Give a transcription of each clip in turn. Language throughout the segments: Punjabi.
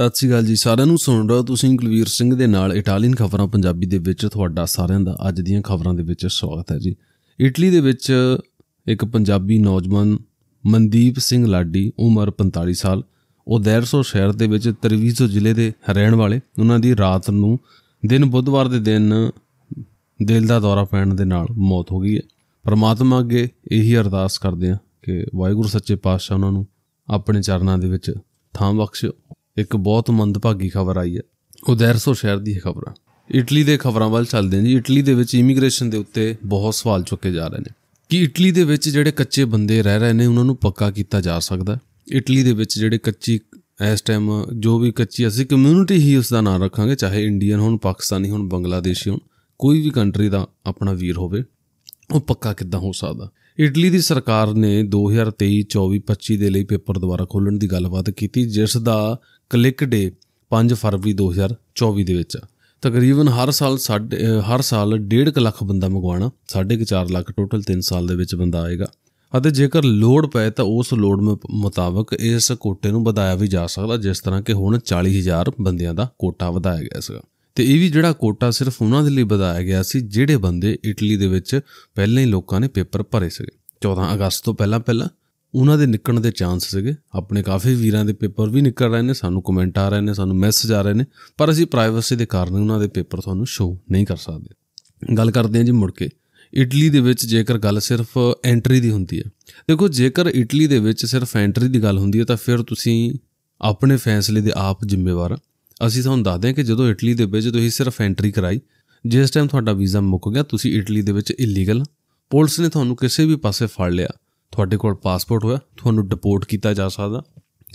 ਸਤਿ ਸ਼੍ਰੀ ਅਕਾਲ ਜੀ ਸਾਰਿਆਂ ਨੂੰ ਸੁਣ ਰਹੇ ਹੋ ਤੁਸੀਂ ਕੁਲਵੀਰ ਸਿੰਘ ਦੇ ਨਾਲ ਇਟਾਲੀਅਨ ਖਬਰਾਂ ਪੰਜਾਬੀ ਦੇ ਵਿੱਚ ਤੁਹਾਡਾ ਸਾਰਿਆਂ ਦਾ ਅੱਜ ਦੀਆਂ ਖਬਰਾਂ ਦੇ ਵਿੱਚ ਸਵਾਗਤ ਹੈ ਜੀ ਇਟਲੀ ਦੇ ਵਿੱਚ ਇੱਕ ਪੰਜਾਬੀ ਨੌਜਵਾਨ ਮਨਦੀਪ ਸਿੰਘ ਲਾਡੀ ਉਮਰ 45 ਸਾਲ ਉਹ ਦੈਰਸੋ ਸ਼ਹਿਰ ਦੇ ਵਿੱਚ ਤਰਵੀਜ਼ੋ ਜ਼ਿਲ੍ਹੇ ਦੇ ਰਹਿਣ ਵਾਲੇ ਉਹਨਾਂ ਦੀ ਰਾਤ ਨੂੰ ਦਿਨ ਬੁੱਧਵਾਰ ਦੇ ਦਿਨ ਦਿਲ ਦਾ ਦੌਰਾ ਪੈਣ ਦੇ ਨਾਲ ਮੌਤ ਹੋ ਗਈ ਹੈ ਪਰਮਾਤਮਾ ਅੱਗੇ ਇਹੀ ਅਰਦਾਸ ਕਰਦੇ ਹਾਂ ਕਿ ਵਾਹਿਗੁਰੂ ਸੱਚੇ ਪਾਤਸ਼ਾਹ ਉਹਨਾਂ ਨੂੰ ਆਪਣੇ ਚਰਨਾਂ ਦੇ ਵਿੱਚ ਥਾਂ ਬਖਸ਼ੇ ਇੱਕ ਬਹੁਤ ਮੰਦਭਾਗੀ ਖਬਰ ਆਈ ਹੈ ਉਦੈਰਸੋ ਸ਼ਹਿਰ ਦੀ ਖਬਰ ਹੈ ਇਟਲੀ ਦੇ ਖਬਰਾਂ ਵੱਲ ਚੱਲਦੇ ਹਾਂ ਜੀ ਇਟਲੀ ਦੇ ਵਿੱਚ ਇਮੀਗ੍ਰੇਸ਼ਨ ਦੇ ਉੱਤੇ ਬਹੁਤ ਸਵਾਲ ਚੁੱਕੇ ਜਾ ਰਹੇ ਨੇ ਕਿ ਇਟਲੀ ਦੇ ਵਿੱਚ ਜਿਹੜੇ ਕੱਚੇ ਬੰਦੇ ਰਹਿ ਰਹੇ ਨੇ ਉਹਨਾਂ ਨੂੰ ਪੱਕਾ ਕੀਤਾ ਜਾ ਸਕਦਾ ਇਟਲੀ ਦੇ ਵਿੱਚ ਜਿਹੜੇ ਕੱਚੀ ਇਸ ਟਾਈਮ ਜੋ ਵੀ ਕੱਚੀ ਅਸੀਂ ਕਮਿਊਨਿਟੀ ਹੀ ਉਸ ਦਾ ਨਾਮ ਰੱਖਾਂਗੇ ਚਾਹੇ ਇੰਡੀਅਨ ਹੋਣ ਪਾਕਿਸਤਾਨੀ ਹੋਣ ਬੰਗਲਾਦੇਸ਼ੀ ਹੋਣ ਕੋਈ ਵੀ ਕੰਟਰੀ ਦਾ ਆਪਣਾ ਵੀਰ ਹੋਵੇ ਉਹ ਪੱਕਾ ਕਿੱਦਾਂ ਹੋ ਸਕਦਾ ਇਟਲੀ ਦੀ ਸਰਕਾਰ ਨੇ 2023 24 25 ਦੇ ਲਈ ਪੇਪਰ ਦੁਆਰਾ ਖੋਲਣ ਦੀ ਗੱਲਬਾਤ ਕੀਤੀ ਜਿਸ ਦਾ ਕਲਿੱਕ ਡੇ 5 ਫਰਵਰੀ 2024 ਦੇ ਵਿੱਚ ਤਕਰੀਬਨ ਹਰ ਸਾਲ ਹਰ ਸਾਲ 1.5 ਲੱਖ ਬੰਦਾ ਮੰਗਵਾਣਾ 4.5 ਲੱਖ ਟੋਟਲ 3 ਸਾਲ ਦੇ ਵਿੱਚ ਬੰਦਾ ਆਏਗਾ ਅਤੇ ਜੇਕਰ ਲੋਡ ਪਏ ਤਾਂ ਉਸ ਲੋਡ ਮੁਤਾਬਕ ਇਸ ਕੋਟੇ ਨੂੰ ਵਧਾਇਆ ਵੀ ਜਾ ਸਕਦਾ ਜਿਸ ਤਰ੍ਹਾਂ ਕਿ ਹੁਣ 40000 ਬੰਦਿਆਂ ਦਾ ਕੋਟਾ ਵਧਾਇਆ ਗਿਆ ਸੀਗਾ ਤੇ ਇਹ ਵੀ ਜਿਹੜਾ ਕੋਟਾ ਸਿਰਫ ਉਹਨਾਂ ਦੇ ਲਈ ਵਧਾਇਆ ਗਿਆ ਸੀ ਜਿਹੜੇ ਬੰਦੇ ਇਟਲੀ ਦੇ ਵਿੱਚ ਪਹਿਲਾਂ ਹੀ ਲੋਕਾਂ ਨੇ ਪੇਪਰ ਭਰੇ ਸੀਗੇ 14 ਅਗਸਤ ਤੋਂ ਪਹਿਲਾਂ ਪਹਿਲਾਂ ਉਹਨਾਂ ਦੇ ਨਿਕਲਣ ਦੇ ਚਾਂਸ ਸੀਗੇ ਆਪਣੇ ਕਾਫੀ ਵੀਰਾਂ ਦੇ ਪੇਪਰ ਵੀ ਨਿਕਲ ਰਹੇ ਨੇ ਸਾਨੂੰ ਕਮੈਂਟ ਆ ਰਹੇ ਨੇ ਸਾਨੂੰ ਮੈਸੇਜ ਆ ਰਹੇ ਨੇ ਪਰ ਅਸੀਂ ਪ੍ਰਾਈਵੇਸੀ ਦੇ ਕਾਰਨ ਉਹਨਾਂ ਦੇ ਪੇਪਰ ਤੁਹਾਨੂੰ ਸ਼ੋ ਨਹੀਂ ਕਰ ਸਕਦੇ ਗੱਲ ਕਰਦੇ ਹਾਂ ਜੀ ਮੁੜ ਕੇ ਇਟਲੀ ਦੇ ਵਿੱਚ ਜੇਕਰ ਗੱਲ ਸਿਰਫ ਐਂਟਰੀ ਦੀ ਹੁੰਦੀ ਹੈ ਦੇਖੋ ਜੇਕਰ ਇਟਲੀ ਦੇ ਵਿੱਚ ਸਿਰਫ ਐਂਟਰੀ ਦੀ ਗੱਲ ਹੁੰਦੀ ਹੈ ਤਾਂ ਫਿਰ ਤੁਸੀਂ ਆਪਣੇ ਫੈਸਲੇ ਦੇ ਆਪ ਜ਼ਿੰਮੇਵਾਰ ਅਸੀਂ ਤੁਹਾਨੂੰ ਦੱਸਦੇ ਹਾਂ ਕਿ ਜਦੋਂ ਇਟਲੀ ਦੇ ਵਿੱਚ ਤੁਸੀਂ ਸਿਰਫ ਐਂਟਰੀ ਕਰਾਈ ਜਿਸ ਟਾਈਮ ਤੁਹਾਡਾ ਵੀਜ਼ਾ ਮੁੱਕ ਗਿਆ ਤੁਸੀਂ ਇਟਲੀ ਦੇ ਵਿੱਚ ਇਲੀਗਲ ਪੁਲਿਸ ਨੇ ਤੁਹਾਨੂੰ ਕਿਸੇ ਵੀ ਪਾਸੇ ਫੜ ਲਿਆ ਤੁਹਾਡੇ ਕੋਲ ਪਾਸਪੋਰਟ ਹੋਇਆ ਤੁਹਾਨੂੰ ਡਿਪੋਰਟ ਕੀਤਾ ਜਾ ਸਕਦਾ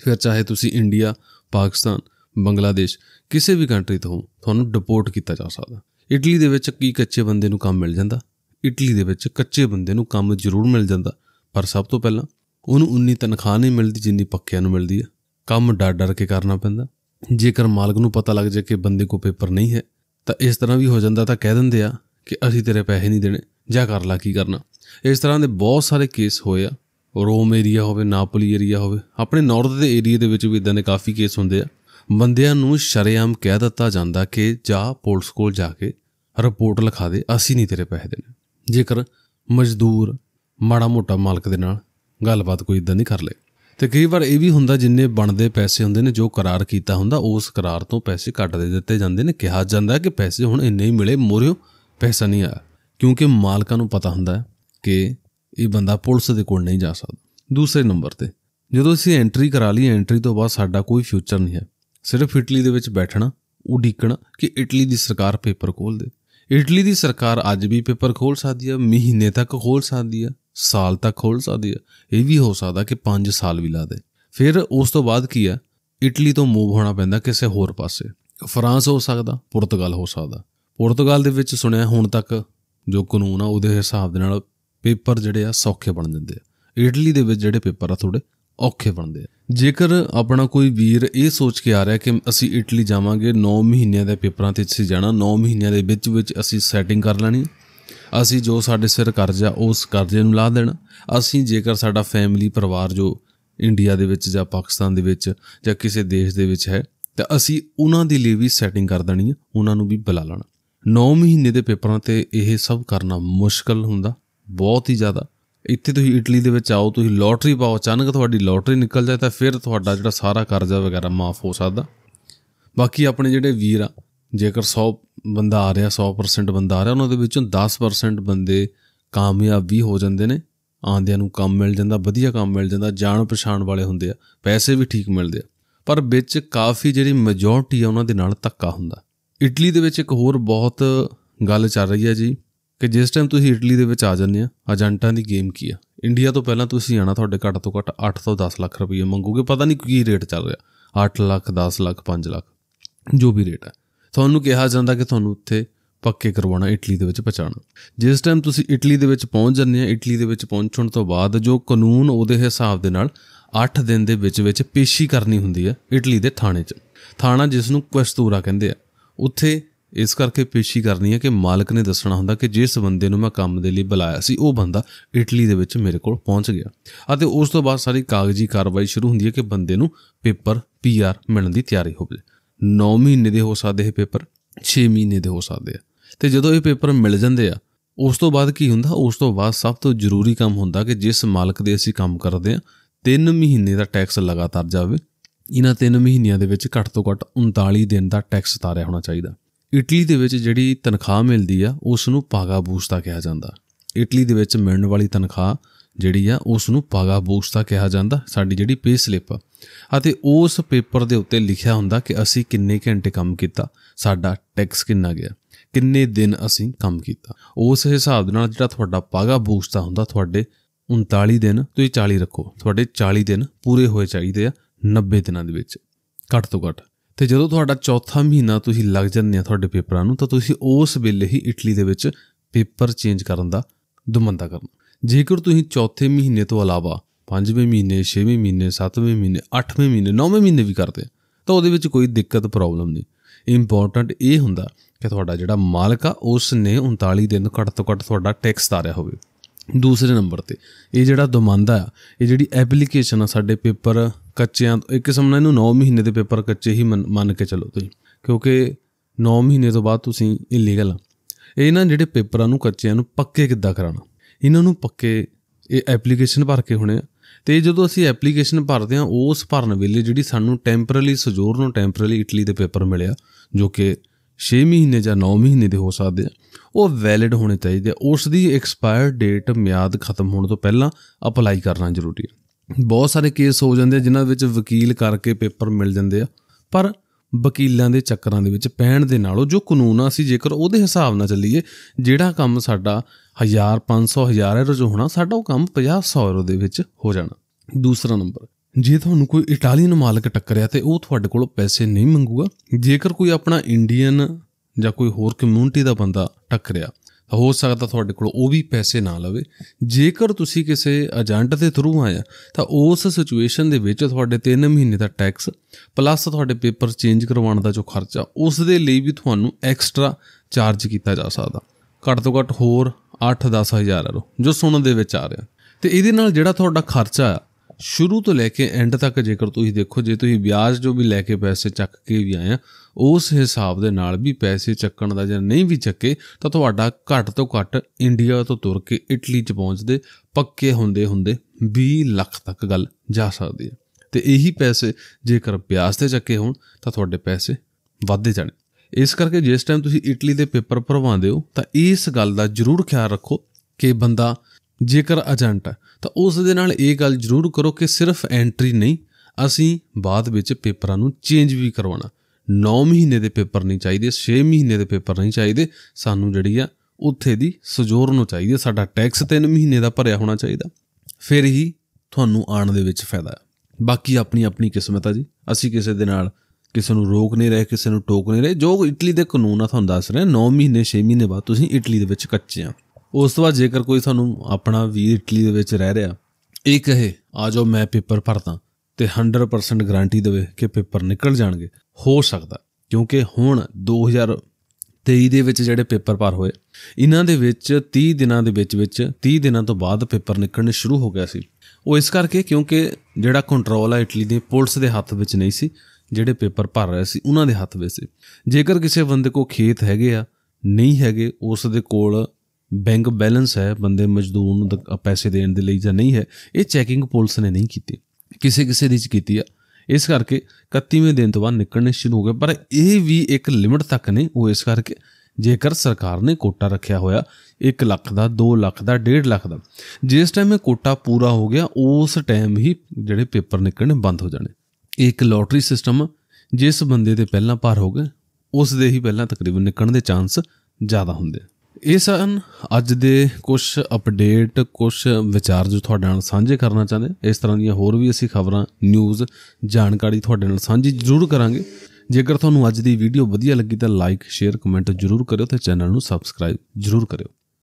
ਫਿਰ ਚਾਹੇ ਤੁਸੀਂ ਇੰਡੀਆ ਪਾਕਿਸਤਾਨ ਬੰਗਲਾਦੇਸ਼ ਕਿਸੇ ਵੀ ਕੰਟਰੀ ਤੋਂ ਤੁਹਾਨੂੰ ਡਿਪੋਰਟ ਕੀਤਾ ਜਾ ਸਕਦਾ ਇਟਲੀ ਦੇ ਵਿੱਚ ਕੀ ਕੱਚੇ ਬੰਦੇ ਨੂੰ ਕੰਮ ਮਿਲ ਜਾਂਦਾ ਇਟਲੀ ਦੇ ਵਿੱਚ ਕੱਚੇ ਬੰਦੇ ਨੂੰ ਕੰਮ ਜ਼ਰੂਰ ਮਿਲ ਜਾਂਦਾ ਪਰ ਸਭ ਤੋਂ ਪਹਿਲਾਂ ਉਹਨੂੰ ਉਨੀ ਤਨਖਾਹ ਨਹੀਂ ਮਿਲਦੀ ਜਿੰਨੀ ਪੱਕਿਆਂ ਨੂੰ ਮਿਲਦੀ ਹੈ ਕੰਮ ਡਰ ਡਰ ਕੇ ਕਰਨਾ ਪੈਂਦਾ ਜੇਕਰ ਮਾਲਕ ਨੂੰ ਪਤਾ ਲੱਗ ਜਾਏ ਕਿ ਬੰਦੇ ਕੋ ਪੇਪਰ ਨਹੀਂ ਹੈ ਤਾਂ ਇਸ ਤਰ੍ਹਾਂ ਵੀ ਹੋ ਜਾਂਦਾ ਤਾਂ ਕਹਿ ਦਿੰਦੇ ਆ ਕਿ ਅਸੀਂ ਤੇਰੇ ਪੈਸੇ ਨਹੀਂ ਦੇਣੇ ਜਾਂ ਕਰ ਲਾ ਕੀ ਕਰਨਾ ਇਸ ਤਰ੍ਹਾਂ ਦੇ ਬਹੁਤ ਸਾਰੇ ਕੇਸ ਹੋਏ ਆ ਰੋਮ ਏਰੀਆ ਹੋਵੇ ਨਾਪੋਲੀ ਏਰੀਆ ਹੋਵੇ ਆਪਣੇ ਨਾਰਥ ਦੇ ਏਰੀਆ ਦੇ ਵਿੱਚ ਵੀ ਇਦਾਂ ਦੇ ਕਾਫੀ ਕੇਸ ਹੁੰਦੇ ਆ ਬੰਦਿਆਂ ਨੂੰ ਸ਼ਰਿਆਮ ਕਹਿ ਦਿੱਤਾ ਜਾਂਦਾ ਕਿ ਜਾ ਪੁਲਿਸ ਕੋਲ ਜਾ ਕੇ ਰਿਪੋਰਟ ਲਿਖਾ ਦੇ ਅਸੀਂ ਨਹੀਂ ਤੇਰੇ ਪੈਸੇ ਦੇਣੇ ਜੇਕਰ ਮਜ਼ਦੂਰ ਮਾੜਾ ਮੋਟਾ ਮਾਲਕ ਦੇ ਨਾਲ ਗੱਲਬਾਤ ਕੋਈ ਇਦਾਂ ਨਹੀਂ ਕਰ ਲੇ ਤੇ ਕਈ ਵਾਰ ਇਹ ਵੀ ਹੁੰਦਾ ਜਿੰਨੇ ਬਣਦੇ ਪੈਸੇ ਹੁੰਦੇ ਨੇ ਜੋ ਕਰਾਰ ਕੀਤਾ ਹੁੰਦਾ ਉਸ ਕਰਾਰ ਤੋਂ ਪੈਸੇ ਕੱਟ ਦੇ ਦਿੱਤੇ ਜਾਂਦੇ ਨੇ ਕਿਹਾ ਜਾਂਦਾ ਕਿ ਪੈਸੇ ਹੁਣ ਇੰਨੇ ਹੀ ਮਿਲੇ ਮੋਰਿਓ ਪੈਸਾ ਨਹੀਂ ਆਇਆ ਕਿਉਂਕਿ ਮਾਲਕਾਂ ਨੂੰ ਪਤਾ ਹੁੰਦਾ ਹੈ ਕਿ ਇਹ ਬੰਦਾ ਪੁਲਿਸ ਦੇ ਕੋਲ ਨਹੀਂ ਜਾ ਸਕਦਾ ਦੂਸਰੇ ਨੰਬਰ ਤੇ ਜਦੋਂ ਅਸੀਂ ਐਂਟਰੀ ਕਰਾ ਲਈ ਐਂਟਰੀ ਤੋਂ ਬਾਅਦ ਸਾਡਾ ਕੋਈ ਫਿਊਚਰ ਨਹੀਂ ਹੈ ਸਿਰਫ ਇਟਲੀ ਦੇ ਵਿੱਚ ਬੈਠਣਾ ਉਡੀਕਣਾ ਕਿ ਇਟਲੀ ਦੀ ਸਰਕਾਰ ਪੇਪਰ ਖੋਲ ਦੇ ਇਟਲੀ ਦੀ ਸਰਕਾਰ ਅੱਜ ਵੀ ਪੇਪਰ ਖੋਲ ਸਕਦੀ ਹੈ ਮਹੀਨੇ ਤੱਕ ਖੋਲ ਸਕਦੀ ਹੈ ਸਾਲ ਤੱਕ ਖੋਲ ਸਕਦੀ ਹੈ ਇਹ ਵੀ ਹੋ ਸਕਦਾ ਕਿ 5 ਸਾਲ ਵੀ ਲਾ ਦੇ ਫਿਰ ਉਸ ਤੋਂ ਬਾਅਦ ਕੀ ਹੈ ਇਟਲੀ ਤੋਂ ਮੂਵ ਹੋਣਾ ਪੈਂਦਾ ਕਿਸੇ ਹੋਰ ਪਾਸੇ ਫਰਾਂਸ ਹੋ ਸਕਦਾ ਪੁਰਤਗਾਲ ਹੋ ਸਕਦਾ ਪੁਰਤਗਾਲ ਦੇ ਵਿੱਚ ਸੁਣਿਆ ਹੁਣ ਤੱਕ ਜੋ ਕਾਨੂੰਨ ਆ ਉਹਦੇ ਹਿਸਾਬ ਦੇ ਨਾਲ ਪੇਪਰ ਜਿਹੜੇ ਆ ਸੌਖੇ ਬਣ ਜਾਂਦੇ ਆ ਇਟਲੀ ਦੇ ਵਿੱਚ ਜਿਹੜੇ ਪੇਪਰ ਆ ਥੋੜੇ ਔਖੇ ਬਣਦੇ ਆ ਜੇਕਰ ਆਪਣਾ ਕੋਈ ਵੀਰ ਇਹ ਸੋਚ ਕੇ ਆ ਰਿਹਾ ਕਿ ਅਸੀਂ ਇਟਲੀ ਜਾਵਾਂਗੇ 9 ਮਹੀਨਿਆਂ ਦੇ ਪੇਪਰਾਂ ਤੇ ਅਸੀਂ ਜਾਣਾ 9 ਮਹੀਨਿਆਂ ਦੇ ਵਿੱਚ ਵਿੱਚ ਅਸੀਂ ਸੈਟਿੰਗ ਕਰ ਲੈਣੀ ਅਸੀਂ ਜੋ ਸਾਡੇ ਸਿਰ ਕਰਜ਼ਾ ਉਸ ਕਰਜ਼ੇ ਨੂੰ ਲਾ ਦੇਣਾ ਅਸੀਂ ਜੇਕਰ ਸਾਡਾ ਫੈਮਿਲੀ ਪਰਿਵਾਰ ਜੋ ਇੰਡੀਆ ਦੇ ਵਿੱਚ ਜਾਂ ਪਾਕਿਸਤਾਨ ਦੇ ਵਿੱਚ ਜਾਂ ਕਿਸੇ ਦੇਸ਼ ਦੇ ਵਿੱਚ ਹੈ ਤਾਂ ਅਸੀਂ ਉਹਨਾਂ ਦੇ ਲਈ ਵੀ ਸੈਟਿੰਗ ਕਰ ਦੇਣੀ ਹੈ ਉਹਨਾਂ ਨੂੰ ਵੀ ਬੁਲਾ ਲੈਣਾ 9 ਮਹੀਨੇ ਦੇ ਪੇਪਰਾਂ ਤੇ ਇਹ ਸਭ ਕਰਨਾ ਮੁਸ਼ਕਲ ਹੁੰਦਾ ਬਹੁਤ ਹੀ ਜ਼ਿਆਦਾ ਇੱਥੇ ਤੁਸੀਂ ਇਟਲੀ ਦੇ ਵਿੱਚ ਆਓ ਤੁਸੀਂ ਲੋਟਰੀ ਪਾਓ ਅਚਾਨਕ ਤੁਹਾਡੀ ਲੋਟਰੀ ਨਿਕਲ ਜਾਏ ਤਾਂ ਫਿਰ ਤੁਹਾਡਾ ਜਿਹੜਾ ਸਾਰਾ ਕਰਜ਼ਾ ਵਗੈਰਾ ਮਾਫ ਹੋ ਸਕਦਾ ਬਾਕੀ ਆਪਣੇ ਜਿਹੜੇ ਵੀਰ ਆ ਜੇਕਰ 100 ਬੰਦਾ ਆ ਰਿਹਾ 100% ਬੰਦਾ ਆ ਰਿਹਾ ਉਹਨਾਂ ਦੇ ਵਿੱਚੋਂ 10% ਬੰਦੇ ਕਾਮਯਾਬ ਵੀ ਹੋ ਜਾਂਦੇ ਨੇ ਆਂਦਿਆਂ ਨੂੰ ਕੰਮ ਮਿਲ ਜਾਂਦਾ ਵਧੀਆ ਕੰਮ ਮਿਲ ਜਾਂਦਾ ਜਾਣ ਪਛਾਣ ਵਾਲੇ ਹੁੰਦੇ ਆ ਪੈਸੇ ਵੀ ਠੀਕ ਮਿਲਦੇ ਆ ਪਰ ਵਿੱਚ ਕਾਫੀ ਜਿਹੜੀ ਮੈਜੋਰਟੀ ਆ ਉਹਨਾਂ ਦੇ ਨਾਲ ਧੱਕਾ ਹੁੰਦਾ ਇਟਲੀ ਦੇ ਵਿੱਚ ਇੱਕ ਹੋਰ ਬਹੁਤ ਗੱਲ ਚੱਲ ਰਹੀ ਹੈ ਜੀ ਕਿ ਜਿਸ ਟਾਈਮ ਤੁਸੀਂ ਇਟਲੀ ਦੇ ਵਿੱਚ ਆ ਜਾਂਦੇ ਆ ਏਜੰਟਾਂ ਦੀ ਗੇਮ ਕੀ ਆ ਇੰਡੀਆ ਤੋਂ ਪਹਿਲਾਂ ਤੁਸੀਂ ਆਣਾ ਤੁਹਾਡੇ ਘੱਟ ਤੋਂ ਘੱਟ 8 ਤੋਂ 10 ਲੱਖ ਰੁਪਏ ਮੰਗੋਗੇ ਪਤਾ ਨਹੀਂ ਕੀ ਰੇਟ ਚੱਲ ਰਿਹਾ 8 ਲੱਖ 10 ਲੱਖ 5 ਲੱਖ ਜੋ ਵੀ ਰੇਟ ਆ ਤੁਹਾਨੂੰ ਕਿਹਾ ਜਾਂਦਾ ਕਿ ਤੁਹਾਨੂੰ ਉੱਥੇ ਪੱਕੇ ਕਰਵਾਉਣਾ ਇਟਲੀ ਦੇ ਵਿੱਚ ਪਹੁੰਚਾਣਾ ਜਿਸ ਟਾਈਮ ਤੁਸੀਂ ਇਟਲੀ ਦੇ ਵਿੱਚ ਪਹੁੰਚ ਜਾਂਦੇ ਆ ਇਟਲੀ ਦੇ ਵਿੱਚ ਪਹੁੰਚਣ ਤੋਂ ਬਾਅਦ ਜੋ ਕਾਨੂੰਨ ਉਹਦੇ ਹਿਸਾਬ ਦੇ ਨਾਲ 8 ਦਿਨ ਦੇ ਵਿੱਚ ਵਿੱਚ ਪੇਸ਼ੀ ਕਰਨੀ ਹੁੰਦੀ ਹੈ ਇਟਲੀ ਦੇ ਥਾਣੇ 'ਚ ਥਾਣਾ ਜਿਸ ਨੂੰ ਕੁਐਸਟੂਰਾ ਕਹਿੰਦੇ ਆ ਉੱਥੇ ਇਸ ਕਰਕੇ ਪੇਸ਼ੀ ਕਰਨੀ ਹੈ ਕਿ ਮਾਲਕ ਨੇ ਦੱਸਣਾ ਹੁੰਦਾ ਕਿ ਜਿਸ ਬੰਦੇ ਨੂੰ ਮੈਂ ਕੰਮ ਦੇ ਲਈ ਬੁਲਾਇਆ ਸੀ ਉਹ ਬੰਦਾ ਇਟਲੀ ਦੇ ਵਿੱਚ ਮੇਰੇ ਕੋਲ ਪਹੁੰਚ ਗਿਆ ਅਤੇ ਉਸ ਤੋਂ ਬਾਅਦ ਸਾਰੀ ਕਾਗਜ਼ੀ ਕਾਰਵਾਈ ਸ਼ੁਰੂ ਹੁੰਦੀ ਹੈ ਕਿ ਬੰਦੇ ਨੂੰ ਪੇਪਰ ਪੀਆਰ ਮਿਲਣ ਦੀ ਤਿਆਰੀ ਹੋਵੇ 9 ਮਹੀਨੇ ਦੇ ਹੋ ਸਕਦੇ ਇਹ ਪੇਪਰ 6 ਮਹੀਨੇ ਦੇ ਹੋ ਸਕਦੇ ਆ ਤੇ ਜਦੋਂ ਇਹ ਪੇਪਰ ਮਿਲ ਜਾਂਦੇ ਆ ਉਸ ਤੋਂ ਬਾਅਦ ਕੀ ਹੁੰਦਾ ਉਸ ਤੋਂ ਬਾਅਦ ਸਭ ਤੋਂ ਜ਼ਰੂਰੀ ਕੰਮ ਹੁੰਦਾ ਕਿ ਜਿਸ ਮਾਲਕ ਦੇ ਅਸੀਂ ਕੰਮ ਕਰਦੇ ਆ 3 ਮਹੀਨੇ ਦਾ ਟੈਕਸ ਲਗਾਤਾਰ ਜਾਵੇ ਇਹਨਾਂ 3 ਮਹੀਨਿਆਂ ਦੇ ਵਿੱਚ ਘੱਟ ਤੋਂ ਘੱਟ 39 ਦਿਨ ਦਾ ਟੈਕਸ ਤਾਰਿਆ ਹੋਣਾ ਚਾਹੀਦਾ ਇਟਲੀ ਦੇ ਵਿੱਚ ਜਿਹੜੀ ਤਨਖਾਹ ਮਿਲਦੀ ਆ ਉਸ ਨੂੰ ਪਾਗਾ ਬੂਸਤਾ ਕਿਹਾ ਜਾਂਦਾ ਇਟਲੀ ਦੇ ਵਿੱਚ ਮਿਲਣ ਵਾਲੀ ਤਨਖਾਹ ਜਿਹੜੀ ਆ ਉਸ ਨੂੰ ਪਾਗਾ ਬੂਸਤਾ ਕਿਹਾ ਜਾਂਦਾ ਸਾਡੀ ਜਿਹੜੀ ਪੇ ਸਲਿੱਪ ਅਤੇ ਉਸ ਪੇਪਰ ਦੇ ਉੱਤੇ ਲਿਖਿਆ ਹੁੰਦਾ ਕਿ ਅਸੀਂ ਕਿੰਨੇ ਘੰਟੇ ਕੰਮ ਕੀਤਾ ਸਾਡਾ ਟੈਕਸ ਕਿੰਨਾ ਗਿਆ ਕਿੰਨੇ ਦਿਨ ਅਸੀਂ ਕੰਮ ਕੀਤਾ ਉਸ ਹਿਸਾਬ ਦੇ ਨਾਲ ਜਿਹੜਾ ਤੁਹਾਡਾ ਪਾਗਾ ਬੂਸਤਾ ਹੁੰਦਾ ਤੁਹਾਡੇ 39 ਦਿਨ ਤੁਸੀਂ 40 ਰੱਖੋ ਤੁਹਾਡੇ 40 ਦਿਨ ਪੂਰੇ ਹੋਏ ਚਾਹੀਦੇ ਆ 90 ਦਿਨਾਂ ਦੇ ਵਿੱਚ ਘੱਟ ਤੋਂ ਘੱਟ ਤੇ ਜਦੋਂ ਤੁਹਾਡਾ ਚੌਥਾ ਮਹੀਨਾ ਤੁਸੀਂ ਲੱਗ ਜਾਂਦੇ ਆ ਤੁਹਾਡੇ ਪੇਪਰਾਂ ਨੂੰ ਤਾਂ ਤੁਸੀਂ ਉਸ ਵੇਲੇ ਹੀ ਇਟਲੀ ਦੇ ਵਿੱਚ ਪੇਪਰ ਚੇਂਜ ਕਰਨ ਦਾ ਦੁਮੰਦਾ ਕਰਨਾ ਜੇਕਰ ਤੁਸੀਂ ਚੌਥੇ ਮਹੀਨੇ ਤੋਂ ਇਲਾਵਾ 5ਵੇਂ ਮਹੀਨੇ 6ਵੇਂ ਮਹੀਨੇ 7ਵੇਂ ਮਹੀਨੇ 8ਵੇਂ ਮਹੀਨੇ 9ਵੇਂ ਮਹੀਨੇ ਵੀ ਕਰਦੇ ਤਾਂ ਉਹਦੇ ਵਿੱਚ ਕੋਈ ਦਿੱਕਤ ਪ੍ਰੋਬਲਮ ਨਹੀਂ ਇੰਪੋਰਟੈਂਟ ਇਹ ਹੁੰਦਾ ਕਿ ਤੁਹਾਡਾ ਜਿਹੜਾ ਮਾਲਕ ਆ ਉਸ ਨੇ 39 ਦਿਨ ਘੱਟ ਤੋਂ ਘੱਟ ਤੁਹਾਡਾ ਟੈਕਸ ਤਾਰਿਆ ਹੋਵੇ ਦੂਸਰੇ ਨੰਬਰ ਤੇ ਇਹ ਜਿਹੜਾ ਦਮੰਦਾ ਆ ਇਹ ਜਿਹੜੀ ਐਪਲੀਕੇਸ਼ਨ ਆ ਸਾਡੇ ਪੇਪਰ ਕੱਚਿਆਂ ਇੱਕ ਕਿਸਮ ਨਾਲ ਇਹਨੂੰ 9 ਮਹੀਨੇ ਦੇ ਪੇਪਰ ਕੱਚੇ ਹੀ ਮੰਨ ਕੇ ਚੱਲੋ ਤੁਸੀਂ ਕਿਉਂਕਿ 9 ਮਹੀਨੇ ਤੋਂ ਬਾਅਦ ਤੁਸੀਂ ਇਲੀਗਲ ਆ ਇਹ ਨਾ ਜਿਹੜੇ ਪੇਪਰਾਂ ਨੂੰ ਕੱਚਿਆਂ ਨੂੰ ਪੱਕੇ ਕਿੱਦਾਂ ਕਰਾਣਾ ਇਹਨਾਂ ਨੂੰ ਪੱਕੇ ਇਹ ਐਪਲੀਕੇਸ਼ਨ ਭਰ ਕੇ ਹੋਣੇ ਆ ਤੇ ਜਦੋਂ ਅਸੀਂ ਐਪਲੀਕੇਸ਼ਨ ਭਰਦੇ ਹਾਂ ਉਸ ਭਰਨ ਵੇਲੇ ਜਿਹੜੀ ਸਾਨੂੰ ਟੈਂਪਰਰੀ ਸਜੋਰ ਨੂੰ ਟੈਂਪਰਰੀ ਇਟਲੀ ਦੇ ਪੇਪਰ ਮਿਲਿਆ ਜੋ ਕਿ 6 ਮਹੀਨੇ ਜਾਂ 9 ਮਹੀਨੇ ਦੇ ਹੋ ਸਕਦੇ ਆ ਉਹ ਵੈਲਿਡ ਹੋਣੇ ਚਾਹੀਦੇ ਆ ਉਸ ਦੀ ਐਕਸਪਾਇਰ ਡੇਟ ਮਿਆਦ ਖਤਮ ਹੋਣ ਤੋਂ ਪਹਿਲਾਂ ਅਪਲਾਈ ਕਰਨਾ ਜ਼ਰੂਰੀ ਹੈ ਬਹੁਤ ਸਾਰੇ ਕੇਸ ਹੋ ਜਾਂਦੇ ਆ ਜਿਨ੍ਹਾਂ ਵਿੱਚ ਵਕੀਲ ਕਰਕੇ ਪੇਪਰ ਮਿਲ ਜਾਂਦੇ ਆ ਪਰ ਵਕੀਲਾਂ ਦੇ ਚੱਕਰਾਂ ਦੇ ਵਿੱਚ ਪੈਣ ਦੇ ਉਹ ਜੋ ਕਾਨੂੰਨ ਆ ਸੀ ਜੇਕਰ ਉਹਦੇ ਹਿਸਾਬ ਨਾਲ ਚੱਲੀਏ ਜਿਹੜਾ ਕੰਮ ਸਾਡਾ 1000 500 1000 ਰੋਜ਼ ਹੋਣਾ ਸਾਡਾ ਉਹ ਕੰਮ 50 100 ਰੋ ਦੇ ਵਿੱਚ ਹੋ ਜਾਣਾ ਦੂਸਰਾ ਨੰਬਰ ਜੇ ਤੁਹਾਨੂੰ ਕੋਈ ਇਟਾਲੀਅਨ ਮਾਲਕ ਟੱਕਰਿਆ ਤੇ ਉਹ ਤੁਹਾਡੇ ਕੋਲੋਂ ਪੈਸੇ ਨਹੀਂ ਮੰਗੂਗਾ ਜੇਕਰ ਕੋਈ ਆਪਣਾ ਇੰਡੀਅਨ ਜਾਂ ਕੋਈ ਹੋਰ ਕਮਿਊਨਿਟੀ ਦਾ ਬੰਦਾ ਟੱਕਰਿਆ ਹੋ ਸਕਦਾ ਤੁਹਾਡੇ ਕੋਲ ਉਹ ਵੀ ਪੈਸੇ ਨਾ ਲਵੇ ਜੇਕਰ ਤੁਸੀਂ ਕਿਸੇ ਏਜੰਟ ਦੇ ਥਰੂ ਆਇਆ ਤਾਂ ਉਸ ਸਿਚੁਏਸ਼ਨ ਦੇ ਵਿੱਚ ਤੁਹਾਡੇ 3 ਮਹੀਨੇ ਦਾ ਟੈਕਸ ਪਲੱਸ ਤੁਹਾਡੇ ਪੇਪਰ ਚੇਂਜ ਕਰਵਾਉਣ ਦਾ ਜੋ ਖਰਚਾ ਉਸ ਦੇ ਲਈ ਵੀ ਤੁਹਾਨੂੰ ਐਕਸਟਰਾ ਚਾਰਜ ਕੀਤਾ ਜਾ ਸਕਦਾ ਘੱਟ ਤੋਂ ਘੱਟ ਹੋਰ 8-10000 ਯੂਰੋ ਜੋ ਸੁਣਨ ਦੇ ਵਿੱਚ ਆ ਰਿਹਾ ਤੇ ਇਹਦੇ ਨਾਲ ਜਿਹੜਾ ਤੁਹਾਡਾ ਖਰਚਾ ਆ ਸ਼ੁਰੂ ਤੋਂ ਲੈ ਕੇ ਐਂਡ ਤੱਕ ਜੇਕਰ ਤੁਸੀਂ ਦੇਖੋ ਜੇ ਤੁਸੀਂ ਵਿਆਜ ਜੋ ਵੀ ਲੈ ਕੇ ਪੈਸੇ ਚੱਕ ਕੇ ਵੀ ਆਏ ਆ ਉਸ ਹਿਸਾਬ ਦੇ ਨਾਲ ਵੀ ਪੈਸੇ ਚੱਕਣ ਦਾ ਜਾਂ ਨਹੀਂ ਵੀ ਚੱਕੇ ਤਾਂ ਤੁਹਾਡਾ ਘੱਟ ਤੋਂ ਘੱਟ ਇੰਡੀਆ ਤੋਂ ਤੁਰ ਕੇ ਇਟਲੀ ਚ ਪਹੁੰਚਦੇ ਪੱਕੇ ਹੁੰਦੇ ਹੁੰਦੇ 20 ਲੱਖ ਤੱਕ ਗੱਲ ਜਾ ਸਕਦੀ ਹੈ ਤੇ ਇਹੀ ਪੈਸੇ ਜੇਕਰ ਵਿਆਜ ਤੇ ਚੱਕੇ ਹੋਣ ਤਾਂ ਤੁਹਾਡੇ ਪੈਸੇ ਵੱਧਦੇ ਜਾਣ ਇਸ ਕਰਕੇ ਜਿਸ ਟਾਈਮ ਤੁਸੀਂ ਇਟਲੀ ਦੇ ਪੇਪਰ ਭਰਵਾਉਂਦੇ ਹੋ ਤਾਂ ਇਸ ਗੱਲ ਦਾ ਜ਼ਰੂਰ ਖਿਆਲ ਰੱਖੋ ਕਿ ਬੰਦਾ ਜੇਕਰ ਏਜੰਟ ਹੈ ਤਾਂ ਉਸ ਦੇ ਨਾਲ ਇਹ ਗੱਲ ਜ਼ਰੂਰ ਕਰੋ ਕਿ ਸਿਰਫ ਐਂਟਰੀ ਨਹੀਂ ਅਸੀਂ ਬਾਅਦ ਵਿੱਚ ਪੇਪਰਾਂ ਨੂੰ ਚੇਂਜ ਵੀ ਕਰਵਾਉਣਾ 9 ਮਹੀਨੇ ਦੇ ਪੇਪਰ ਨਹੀਂ ਚਾਹੀਦੇ 6 ਮਹੀਨੇ ਦੇ ਪੇਪਰ ਨਹੀਂ ਚਾਹੀਦੇ ਸਾਨੂੰ ਜਿਹੜੀ ਆ ਉੱਥੇ ਦੀ ਸਜੋਰ ਨੂੰ ਚਾਹੀਦੀ ਸਾਡਾ ਟੈਕਸ 3 ਮਹੀਨੇ ਦਾ ਭਰਿਆ ਹੋਣਾ ਚਾਹੀਦਾ ਫਿਰ ਹੀ ਤੁਹਾਨੂੰ ਆਣ ਦੇ ਵਿੱਚ ਫਾਇਦਾ ਹੈ ਬਾਕੀ ਆਪਣੀ ਆਪਣੀ ਕਿਸਮਤ ਆ ਜੀ ਅਸੀਂ ਕਿਸੇ ਦੇ ਨਾਲ ਕਿਸੇ ਨੂੰ ਰੋਕ ਨਹੀਂ ਰਹੇ ਕਿਸੇ ਨੂੰ ਟੋਕ ਨਹੀਂ ਰਹੇ ਜੋ ਇਟਲੀ ਦੇ ਕਾਨੂੰਨ ਆ ਤੁਹਾਨੂੰ ਦੱਸ ਰਿਹਾ 9 ਮਹੀਨੇ 6 ਮਹੀਨੇ ਬਾਅਦ ਤੁਸੀਂ ਇਟਲੀ ਦੇ ਵਿੱਚ ਕੱਚੇ ਆ ਉਸ ਤੋਂ ਬਾਅਦ ਜੇਕਰ ਕੋਈ ਸਾਨੂੰ ਆਪਣਾ ਵੀਰ ਇਟਲੀ ਦੇ ਵਿੱਚ ਰਹਿ ਰਿਹਾ ਇਹ ਕਹੇ ਆ ਜਾਓ ਮੈਂ ਪੇਪਰ ਭਰਦਾ ਤੇ 100% ਗਾਰੰਟੀ ਦੇਵੇ ਕਿ ਪੇਪਰ ਨਿਕਲ ਜਾਣਗੇ ਹੋ ਸਕਦਾ ਕਿਉਂਕਿ ਹੁਣ 2023 ਦੇ ਵਿੱਚ ਜਿਹੜੇ ਪੇਪਰ ਪਾਰ ਹੋਏ ਇਹਨਾਂ ਦੇ ਵਿੱਚ 30 ਦਿਨਾਂ ਦੇ ਵਿੱਚ ਵਿੱਚ 30 ਦਿਨਾਂ ਤੋਂ ਬਾਅਦ ਪੇਪਰ ਨਿਕਲਣੇ ਸ਼ੁਰੂ ਹੋ ਗਿਆ ਸੀ ਉਹ ਇਸ ਕਰਕੇ ਕਿਉਂਕਿ ਜਿਹੜਾ ਕੰਟਰੋਲ ਆ ਇਟਲੀ ਦੇ ਪੁਲਿਸ ਦੇ ਹੱਥ ਵਿੱਚ ਨਹੀਂ ਸੀ ਜਿਹੜੇ ਪੇਪਰ ਭਰ ਰਹੇ ਸੀ ਉਹਨਾਂ ਦੇ ਹੱਥ ਵਿੱਚ ਸੀ ਜੇਕਰ ਕਿਸੇ ਬੰਦੇ ਕੋ ਖੇਤ ਹੈਗੇ ਆ ਨਹੀਂ ਹੈਗੇ ਉਸ ਦੇ ਕੋਲ ਬੈਂਕ ਬੈਲੈਂਸ ਹੈ ਬੰਦੇ ਮਜ਼ਦੂਰ ਨੂੰ ਪੈਸੇ ਦੇਣ ਦੇ ਲਈ ਜਾਂ ਨਹੀਂ ਹੈ ਇਹ ਚੈਕਿੰਗ ਪੁਲਿਸ ਨੇ ਨਹੀਂ ਕੀਤੀ ਕਿਸੇ ਕਿਸੇ ਦੀ ਚ ਕੀਤੀ ਆ ਇਸ ਕਰਕੇ 31ਵੇਂ ਦਿਨ ਤੋਂ ਬਾਅਦ ਨਿਕਲਣੇ ਸ਼ੁਰੂ ਹੋ ਗਏ ਪਰ ਇਹ ਵੀ ਇੱਕ ਲਿਮਟ ਤੱਕ ਨੇ ਉਹ ਇਸ ਕਰਕੇ ਜੇਕਰ ਸਰਕਾਰ ਨੇ ਕੋਟਾ ਰੱਖਿਆ ਹੋਇਆ 1 ਲੱਖ ਦਾ 2 ਲੱਖ ਦਾ 1.5 ਲੱਖ ਦਾ ਜਿਸ ਟਾਈਮ ਇਹ ਕੋਟਾ ਪੂਰਾ ਹੋ ਗਿਆ ਉਸ ਟਾਈਮ ਹੀ ਜਿਹੜੇ ਪੇਪਰ ਨਿਕਲਣੇ ਬੰਦ ਹੋ ਜਾਣੇ ਇੱਕ ਲੋਟਰੀ ਸਿਸਟਮ ਜਿਸ ਬੰਦੇ ਦੇ ਪਹਿਲਾਂ ਪਾਰ ਹੋ ਗਏ ਉਸ ਦੇ ਹੀ ਪਹਿਲਾਂ ਤਕਰੀਬਨ ਨਿਕਲਣ ਦੇ ਚਾਂਸ ਜ਼ਿਆਦਾ ਹੁੰਦੇ ਆ ਇਹ ਸਨ ਅੱਜ ਦੇ ਕੁਝ ਅਪਡੇਟ ਕੁਝ ਵਿਚਾਰ ਜੋ ਤੁਹਾਡੇ ਨਾਲ ਸਾਂਝੇ ਕਰਨਾ ਚਾਹੁੰਦੇ ਇਸ ਤਰ੍ਹਾਂ ਦੀਆਂ ਹੋਰ ਵੀ ਅਸੀਂ ਖਬਰਾਂ ਨਿਊਜ਼ ਜਾਣਕਾਰੀ ਤੁਹਾਡੇ ਨਾਲ ਸਾਂਝੀ ਜ਼ਰੂਰ ਕਰਾਂਗੇ ਜੇਕਰ ਤੁਹਾਨੂੰ ਅੱਜ ਦੀ ਵੀਡੀਓ ਵਧੀਆ ਲੱਗੀ ਤਾਂ ਲਾਈਕ ਸ਼ੇਅਰ ਕਮੈਂਟ ਜ਼ਰੂਰ ਕਰਿਓ ਤੇ ਚੈਨਲ ਨੂੰ ਸਬਸਕ੍ਰਾਈਬ ਜ਼ਰੂਰ ਕਰਿਓ